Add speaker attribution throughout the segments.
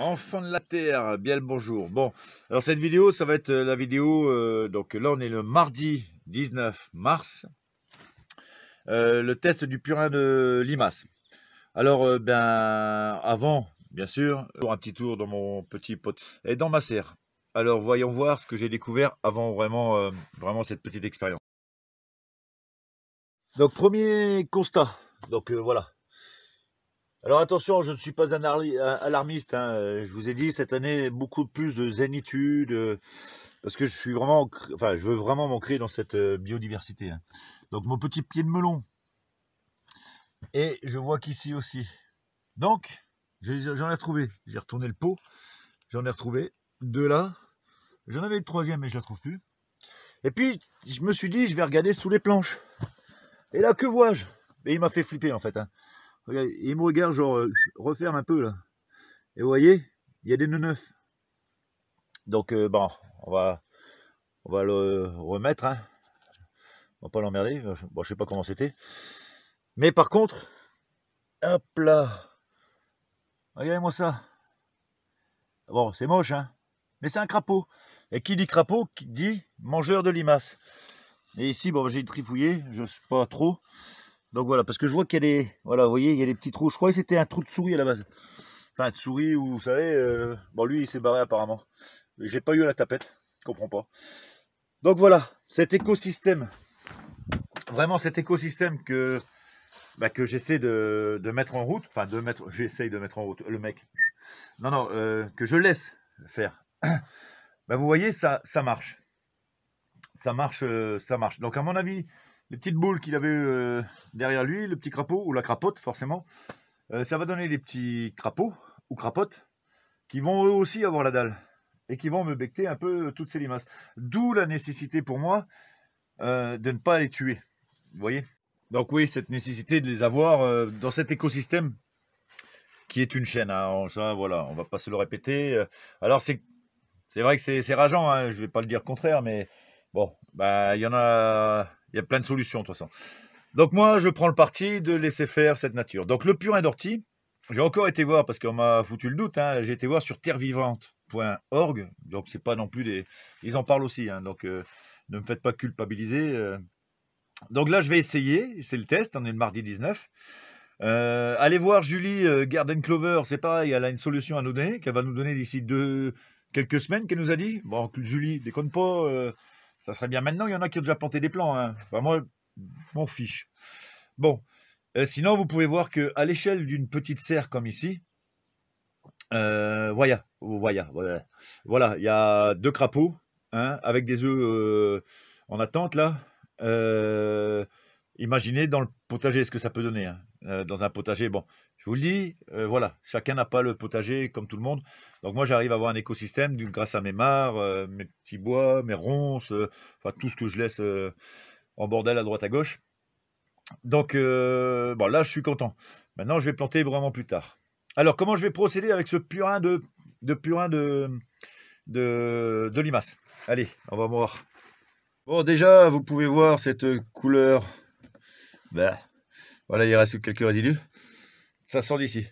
Speaker 1: Enfant de la Terre, bien le bonjour. Bon, alors cette vidéo, ça va être euh, la vidéo, euh, donc là on est le mardi 19 mars, euh, le test du purin de limace. Alors, bien avant, bien sûr, un petit tour dans mon petit pot et dans ma serre. Alors, voyons voir ce que j'ai découvert avant vraiment, vraiment cette petite expérience. Donc, premier constat, donc voilà, alors attention, je ne suis pas un alarmiste. Hein. Euh, je vous ai dit cette année beaucoup plus de zénitude euh, parce que je suis vraiment, enfin, je veux vraiment m'ancrer dans cette euh, biodiversité. Hein. Donc mon petit pied de melon. Et je vois qu'ici aussi. Donc j'en ai retrouvé. J'ai retourné le pot. J'en ai retrouvé deux là. J'en avais le troisième mais je ne la trouve plus. Et puis je me suis dit je vais regarder sous les planches. Et là que vois-je Et il m'a fait flipper en fait. Hein il me regarde, genre, euh, referme un peu là. Et vous voyez, il y a des nœuds neufs. Donc, euh, bon, on va, on va le remettre. Hein. On va pas l'emmerder. Bon, je sais pas comment c'était. Mais par contre, hop là. Regardez-moi ça. Bon, c'est moche, hein. Mais c'est un crapaud. Et qui dit crapaud, qui dit mangeur de limaces. Et ici, bon, j'ai trifouillé, je ne sais pas trop. Donc voilà, parce que je vois qu'il y a des, voilà, vous voyez, il y a des petits trous. Je croyais que c'était un trou de souris à la base. Enfin, de souris, ou vous savez, euh, bon, lui, il s'est barré apparemment. J'ai pas eu la tapette, je comprends pas. Donc voilà, cet écosystème, vraiment cet écosystème que, bah, que j'essaie de, mettre en route, enfin, de mettre, j'essaie de mettre en route, le mec, non, non, euh, que je laisse faire. bah, vous voyez, ça, ça marche. Ça marche, euh, ça marche. Donc à mon avis, les petites boules qu'il avait euh, derrière lui, le petit crapaud ou la crapote forcément, euh, ça va donner les petits crapauds ou crapotes qui vont eux aussi avoir la dalle et qui vont me becter un peu euh, toutes ces limaces. D'où la nécessité pour moi de ne pas les tuer. Vous voyez Donc oui, cette nécessité de les avoir dans cet écosystème qui est une chaîne. On hein, ça, voilà, on va pas se le répéter. Alors c'est vrai que c'est rageant, hein, je vais pas le dire contraire, mais bon, bah, il y en a il y a plein de solutions, de toute façon. Donc moi, je prends le parti de laisser faire cette nature. Donc le purin d'ortie, j'ai encore été voir, parce qu'on m'a foutu le doute, hein, j'ai été voir sur terrevivante.org, donc c'est pas non plus des... Ils en parlent aussi, hein, donc euh, ne me faites pas culpabiliser. Euh. Donc là, je vais essayer, c'est le test, on est le mardi 19. Euh, allez voir Julie Garden Clover, c'est pareil, elle a une solution à nous donner, qu'elle va nous donner d'ici deux, quelques semaines, qu'elle nous a dit. Bon, Julie, déconne pas ça serait bien. Maintenant, il y en a qui ont déjà planté des plants. Hein. Enfin, moi, m'en fiche. Bon. Euh, sinon, vous pouvez voir qu'à l'échelle d'une petite serre comme ici, euh, voilà, voilà, voilà, voilà, il y a deux crapauds hein, avec des œufs euh, en attente là. Euh, imaginez dans le potager ce que ça peut donner. Hein. Euh, dans un potager, bon, je vous le dis, euh, voilà, chacun n'a pas le potager comme tout le monde. Donc moi, j'arrive à avoir un écosystème grâce à mes mares, euh, mes petits bois, mes ronces, enfin tout ce que je laisse en bordel à droite à gauche. Donc bon, là, je suis content. Maintenant, je vais planter vraiment plus tard. Alors, comment je vais procéder avec ce purin de, de purin de, de, de Allez, on va voir. Bon, déjà, vous pouvez voir cette couleur ben voilà, il reste quelques résidus. Ça sent d'ici.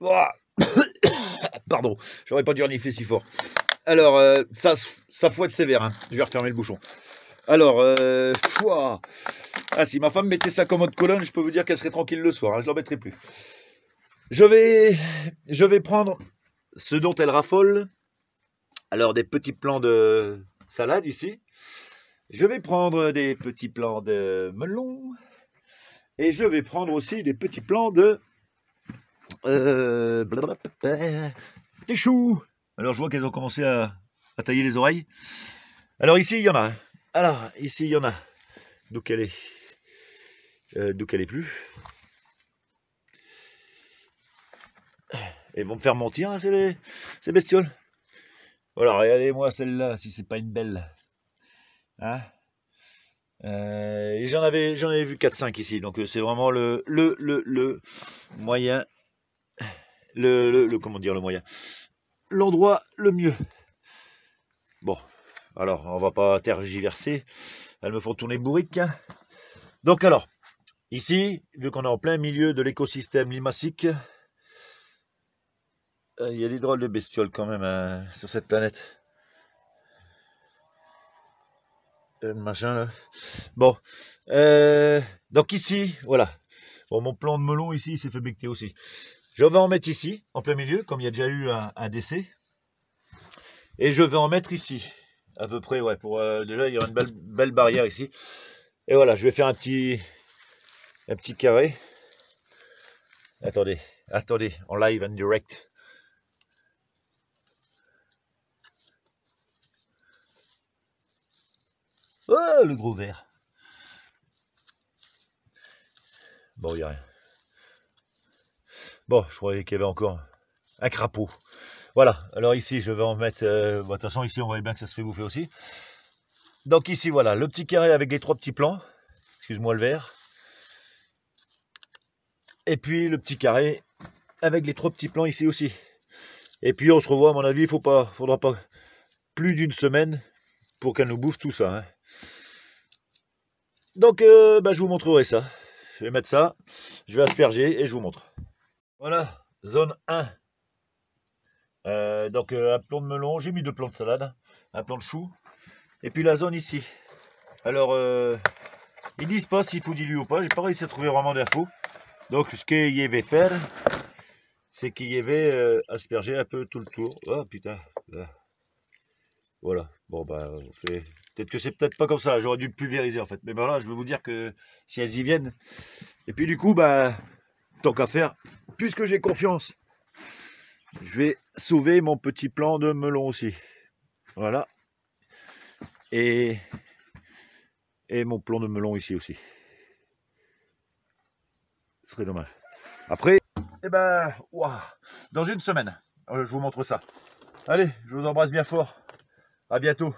Speaker 1: Pardon, j'aurais pas dû renifler si fort. Alors, euh, ça, faut être sévère. Hein. Je vais refermer le bouchon. Alors, euh, Ah, si ma femme mettait ça comme autre colonne, je peux vous dire qu'elle serait tranquille le soir. Hein, je l'en mettrai plus. Je vais, je vais prendre ce dont elle raffole. Alors, des petits plants de salade ici. Je vais prendre des petits plants de melon. Et je vais prendre aussi des petits plans de... Euh, des choux Alors je vois qu'elles ont commencé à, tailler les oreilles. Alors ici, il y en a. Alors, ici, il y en a. D'où qu'elle est. Euh, D'où qu'elle est plus. Et vont me faire mentir, hein, ces, ces bestioles. Voilà, regardez-moi celle-là, si c'est pas une belle. Hein euh, j'en avais, j'en avais vu 4-5 ici, donc euh, c'est vraiment le, moyen, le, comment dire, le moyen, l'endroit le mieux. Bon, alors on va pas tergiverser, elles me font tourner bourrique. Hein. Donc alors, ici, vu qu'on est en plein milieu de l'écosystème limacique, euh, il y a des drôles de bestioles quand même hein, sur cette planète. Euh, machin Bon, euh, donc ici, voilà. mon plan de melon ici, c'est s'est fait aussi. Je vais en mettre ici, en plein milieu, comme il y a déjà eu un, décès. Et je vais en mettre ici, à peu près, ouais. Pour, euh, de déjà, il y a une belle, barrière ici. Et voilà, je vais faire un petit, un petit carré. Attendez, attendez, en live, en direct. Oh, le gros verre. Bon, il n'y a rien. Bon, je croyais qu'il y avait encore un crapaud. Voilà, alors ici, je vais en mettre... Euh, de toute façon, ici, on voit bien que ça se fait bouffer aussi. Donc ici, voilà, le petit carré avec les trois petits plans. Excuse-moi le verre. Et puis, le petit carré avec les trois petits plans ici aussi. Et puis, on se revoit, à mon avis, il ne faudra pas plus d'une semaine pour qu'elle nous bouffe tout ça. Hein. Donc, euh, bah, je vous montrerai ça. Je vais mettre ça, je vais asperger et je vous montre. Voilà, zone 1. Euh, donc, euh, un plan de melon, j'ai mis deux plants de salade, hein. un plan de chou, et puis la zone ici. Alors, ils disent pas s'il faut diluer ou pas, j'ai pas réussi à trouver vraiment d'infos. Donc, ce qu'il y avait faire, c'est qu'il y avait asperger un peu tout le tour. Oh putain, voilà. Bon, bah, peut-être que c'est peut-être pas comme ça. J'aurais dû pulvériser, en fait. Mais voilà, ben je veux vous dire que si elles y viennent. Et puis, du coup, bah, tant qu'à faire, puisque j'ai confiance, je vais sauver mon petit plan de melon aussi. Voilà. Et, et mon plan de melon ici aussi. Ce serait dommage. Après, et eh ben, dans une semaine, euh, je vous montre ça. Allez, je vous embrasse bien fort. À bientôt.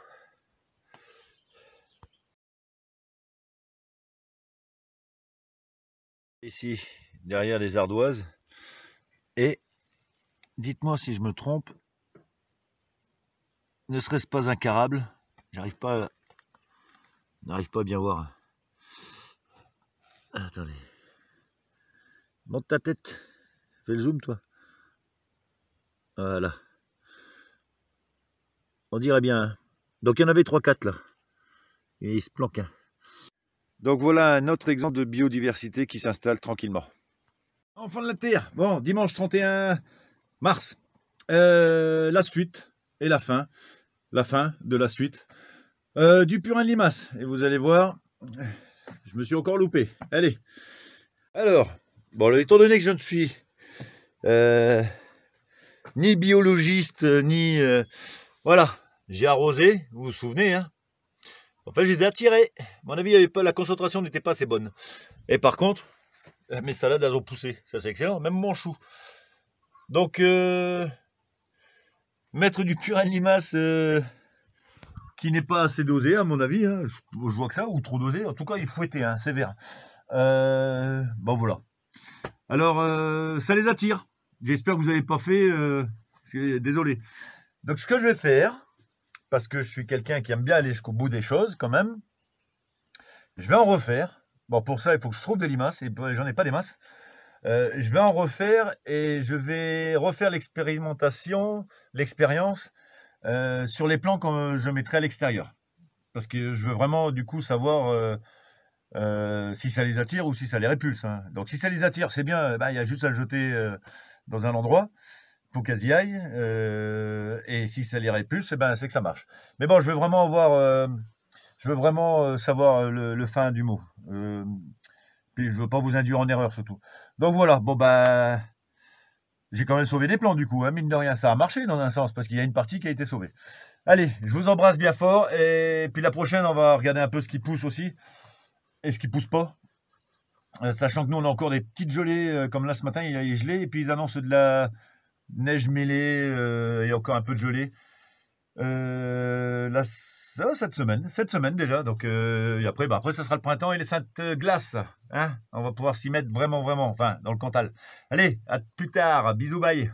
Speaker 1: Ici, derrière les ardoises. Et dites-moi si je me trompe. Ne serait-ce pas un carable J'arrive pas N'arrive pas à bien voir. Ah, attendez. Monte ta tête. Fais le zoom, toi. Voilà. On dirait bien. Donc il y en avait 3-4 là. Et il se planque. Hein. Donc voilà un autre exemple de biodiversité qui s'installe tranquillement. fin de la Terre, bon, dimanche 31 mars. Euh, la suite et la fin. La fin de la suite. Euh, du purin de limace. Et vous allez voir, je me suis encore loupé. Allez. Alors, bon, étant donné que je ne suis euh, ni biologiste, ni... voilà, j'ai arrosé, vous vous souvenez, hein fait, je les ai attirés. À mon avis, la concentration n'était pas assez bonne. Et par contre, euh, mes salades, elles ont poussé. Ça, c'est excellent. Même mon chou. Donc, euh, mettre du purin de euh, qui n'est pas assez dosé, à mon avis. Hein. Je, vois que ça, ou trop dosé. En tout cas, il fouettait, hein, sévère. bon, voilà. Alors, ça les attire. J'espère que vous n'avez pas fait. désolé. Donc, ce que je vais faire, parce que je suis quelqu'un qui aime bien aller jusqu'au bout des choses quand même. Je vais en refaire. Bon, pour ça, il faut que je trouve des limaces, et j'en ai pas des masses. Euh, je vais en refaire et je vais refaire l'expérimentation, l'expérience euh, sur les plans que je mettrai à l'extérieur. Parce que je veux vraiment, du coup, savoir euh, si ça les attire ou si ça les répulse. Hein. Donc, si ça les attire, c'est bien, bah, il y a juste à le jeter dans un endroit pour qu'elles y et si ça l'irait plus, et eh ben, c'est que ça marche. Mais bon, je veux vraiment avoir, euh, je veux vraiment euh, savoir euh, le, fin du mot. puis je veux pas vous induire en erreur surtout. Donc voilà, bon ben, j'ai quand même sauvé des plans du coup, hein. mine de rien, ça a marché dans un sens parce qu'il y a une partie qui a été sauvée. Allez, je vous embrasse bien fort et puis la prochaine, on va regarder un peu ce qui pousse aussi et ce qui pousse pas. Sachant que nous, on a encore des petites gelées, comme là ce matin, il y a gelé, et puis ils annoncent de la, neige mêlée euh, et encore un peu de gelée. Euh, là, cette semaine, cette semaine déjà. Donc euh, et après, bah, après, ça sera le printemps et les saintes glaces. Hein On va pouvoir s'y mettre vraiment, vraiment. Enfin, dans le Cantal. Allez, à plus tard. Bisous, bye.